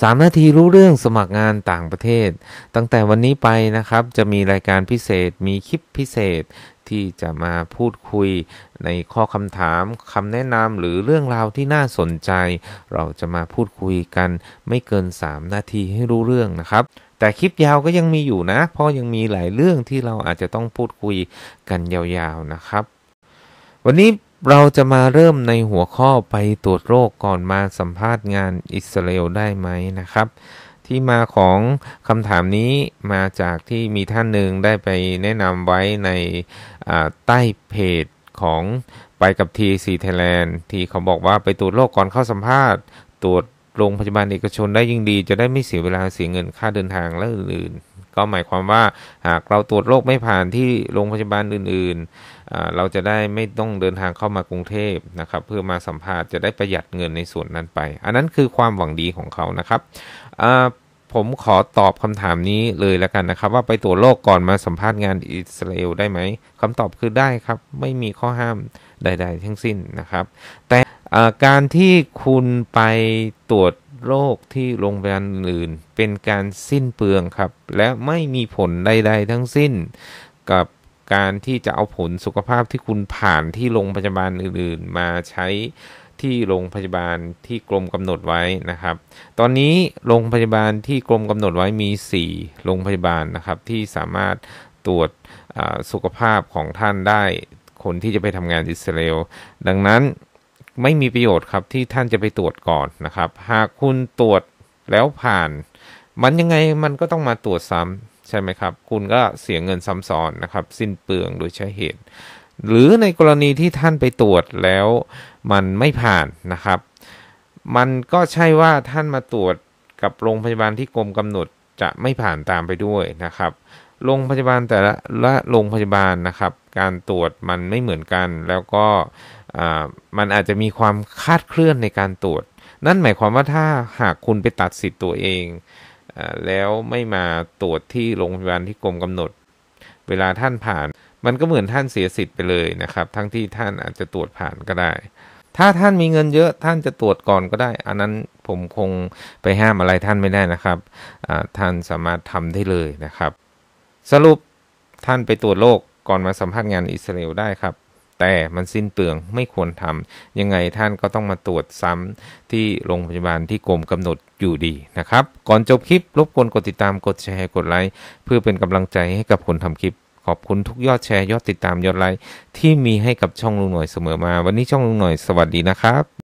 สามนาทีรู้เรื่องสมัครงานต่างประเทศ ตั้งแต่วันนี้ไปนะครับจะมีรายการพิเศษมีคลิปพิเศษที่จะมาพูดคุยในข้อคำถามคำแนะนำหรือเรื่องราวที่น่าสนใจ เราจะมาพูดคุยกัน ไม่เกิน 3 นาทีให้รู้เรื่องนะครับ แต่คลิปยาวก็ยังมีอยู่นะ เพราะยังมีหลายเรื่องที่เราอาจจะต้องพูดคุยกันยาว ๆนะครับ วันนี้เราจะมาเริ่มในหัวข้อไปตรวจโรคก่อนมาสัมภาษณ์งานอิสราเอลได้ไหมนะครับ ที่มาของคำถามนี้มาจากที่มีท่านหนึ่งได้ไปแนะนำไว้ในใต้เพจของไปกับ t ี t ท a แลนด์ที่เขาบอกว่าไปตรวจโรคก่อนเข้าสัมภาษณ์ ตรวจโรงพยาบาลเอกชนได้ยิ่งดีจะได้ไม่เสียเวลาเสียเงินค่าเดินทางและอื่นก็หมายความว่าหากเราตรวจโรคไม่ผ่านที่โรงพยาบาลอื่นๆ เราจะได้ไม่ต้องเดินทางเข้ามากรุงเทพนะครับ เพื่อมาสัมภาษณ์จะได้ประหยัดเงินในส่วนนั้นไปอันนั้นคือความหวังดีของเขานะครับผมขอตอบคำถามนี้เลยแล้วกันนะครับ ว่าไปตรวจโรคกก่อนมาสัมภาษณ์งานอิสราเอลได้ไหมคำตอบคือได้ครับไม่มีข้อห้ามใดๆทั้งสิ้นนะครับแต่การที่คุณไปตรวจโรคที่โรงพยาบาลอื่นเป็นการสิ้นเปลืองครับและไม่มีผลใดๆทั้งสิ้น กับการที่จะเอาผลสุขภาพที่คุณผ่านที่โรงพยาบาลอื่นๆ มาใช้ที่โรงพยาบาลที่กรมกำหนดไว้นะครับ ตอนนี้โรงพยาบาลที่กรมกำหนดไว้มี4โรงพยาบาลนะครับที่สามารถตรวจสุขภาพของท่านได้คนที่จะไปทำงานอิสราเอลดังนั้นไม่มีประโยชน์ครับที่ท่านจะไปตรวจก่อนนะครับ หากคุณตรวจแล้วผ่าน มันยังไงมันก็ต้องมาตรวจซ้ำใช่ไหมครับ คุณก็เสียเงินซ้ำซ้อนนะครับ สิ้นเปลืองโดยใช้เหตุ หรือในกรณีที่ท่านไปตรวจแล้วมันไม่ผ่านนะครับ มันก็ใช่ว่าท่านมาตรวจกับโรงพยาบาลที่กรมกำหนดจะไม่ผ่านตามไปด้วยนะครับโรงพยาบาลแต่ละละโรงพยาบาลนะครับ การตรวจมันไม่เหมือนกันแล้วก็มันอาจจะมีความคาดเคลื่อนในการตรวจ นั่นหมายความว่าถ้าหากคุณไปตัดสิทธิ์ตัวเองอแล้วไม่มาตรวจที่โรงพยาบาลที่กรมกำหนด เวลาท่านผ่าน มันก็เหมือนท่านเสียสิทธิ์ไปเลยนะครับ ทั้งที่ท่านอาจจะตรวจผ่านก็ได้ ถ้าท่านมีเงินเยอะท่านจะตรวจก่อนก็ได้ อันนั้นผมคงไปห้ามอะไรท่านไม่ได้นะครับ ท่านสามารถทำได้เลยนะครับ สรุปท่านไปตรวจโรคกก่อนมาสัมภาษณ์งานอิสราเอลได้ครับแต่มันสิ้นเปลืองไม่ควรทำยังไงท่านก็ต้องมาตรวจซ้ำ ที่โรงพยาบาลที่กรมกำหนดอยู่ดีนะครับ ก่อนจบคลิป รบกวนกดติดตามกดแชร์กดไลค์เพื่อเป็นกำลังใจให้กับคนทำคลิป ขอบคุณทุกยอดแชร์ ยอดติดตามยอดไลค์ที่มีให้กับช่องลุงหน่อยเสมอมา วันนี้ช่องลุงหน่อยสวัสดีนะครับ